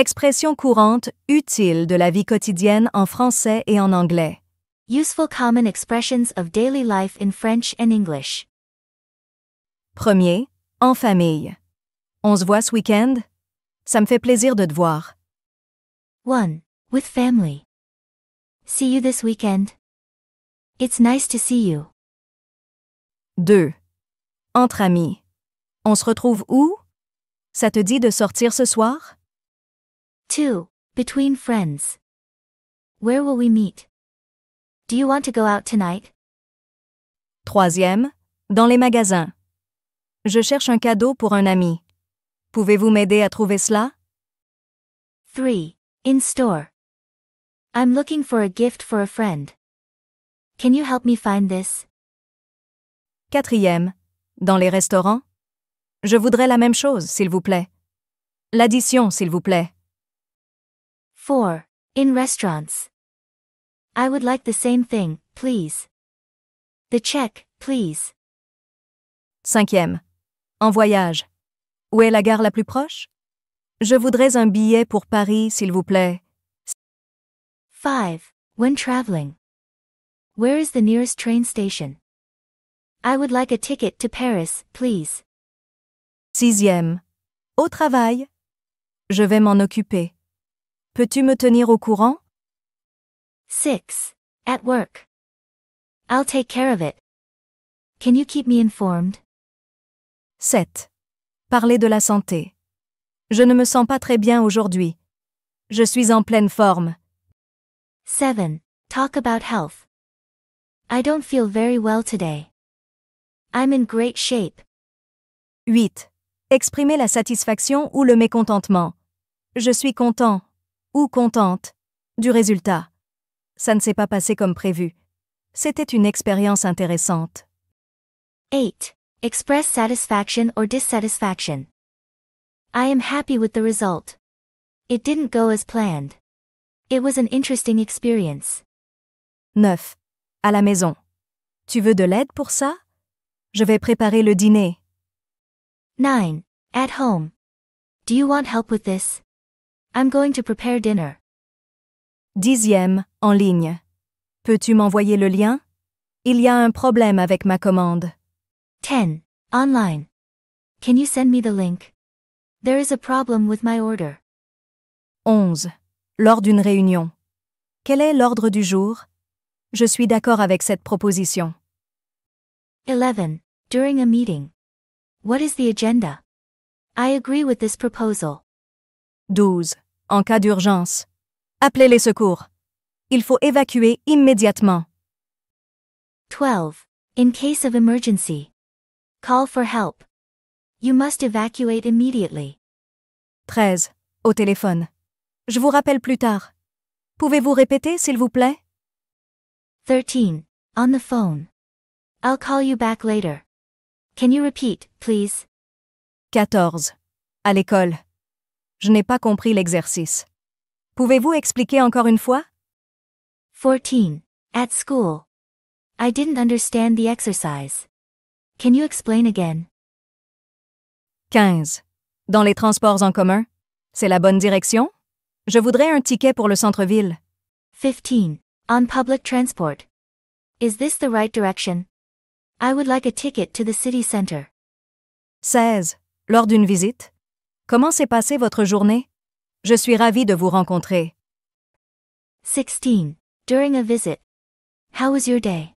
Expression courante, utile de la vie quotidienne en français et en anglais. Useful common expressions of daily life in French and English. Premier, en famille. On se voit ce week-end? Ça me fait plaisir de te voir. 1. With family. See you this weekend. It's nice to see you. 2. Entre amis. On se retrouve où? Ça te dit de sortir ce soir? 2. Between friends. Where will we meet? Do you want to go out tonight? Troisième, dans les magasins. Je cherche un cadeau pour un ami. Pouvez-vous m'aider à trouver cela? 3. In store. I'm looking for a gift for a friend. Can you help me find this? 4. dans les restaurants. Je voudrais la même chose, s'il vous plaît. L'addition, s'il vous plaît. 4. In restaurants. I would like the same thing, please. The check, please. Cinquième. En voyage. Où est la gare la plus proche? Je voudrais un billet pour Paris, s'il vous plaît. 5. When traveling. Where is the nearest train station? I would like a ticket to Paris, please. Sixième. Au travail. Je vais m'en occuper. Peux-tu me tenir au courant? 6. At work. I'll take care of it. Can you keep me informed? 7. Parler de la santé. Je ne me sens pas très bien aujourd'hui. Je suis en pleine forme. 7. Talk about health. I don't feel very well today. I'm in great shape. 8. Exprimer la satisfaction ou le mécontentement. Je suis content ou contente, du résultat. Ça ne s'est pas passé comme prévu. C'était une expérience intéressante. 8. Express satisfaction or dissatisfaction. I am happy with the result. It didn't go as planned. It was an interesting experience. 9. À la maison. Tu veux de l'aide pour ça? Je vais préparer le dîner. 9. At home. Do you want help with this? I'm going to prepare dinner. Dixième, en ligne. Peux-tu m'envoyer le lien? Il y a un problème avec ma commande. 10. Online. Can you send me the link? There is a problem with my order. 11. Lors d'une réunion. Quel est l'ordre du jour? Je suis d'accord avec cette proposition. 11. During a meeting. What is the agenda? I agree with this proposal. 12 en cas d'urgence. Appelez les secours. Il faut évacuer immédiatement. 12. In case of emergency. Call for help. You must evacuate immediately. 13. Au téléphone. Je vous rappelle plus tard. Pouvez-vous répéter, s'il vous plaît? 13. On the phone. I'll call you back later. Can you repeat, please? 14. À l'école. Je n'ai pas compris l'exercice. Pouvez-vous expliquer encore une fois? 14. At school. I didn't understand the exercise. Can you explain again? 15. Dans les transports en commun? C'est la bonne direction? Je voudrais un ticket pour le centre-ville. 15. On public transport. Is this the right direction? I would like a ticket to the city center. 16. Lors d'une visite? Comment s'est passée votre journée? Je suis ravie de vous rencontrer. 16. During a visit. How was your day?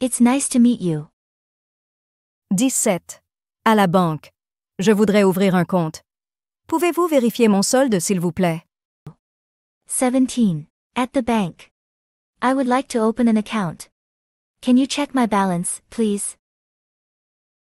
It's nice to meet you. 17. À la banque. Je voudrais ouvrir un compte. Pouvez-vous vérifier mon solde, s'il vous plaît? 17. At the bank. I would like to open an account. Can you check my balance, please?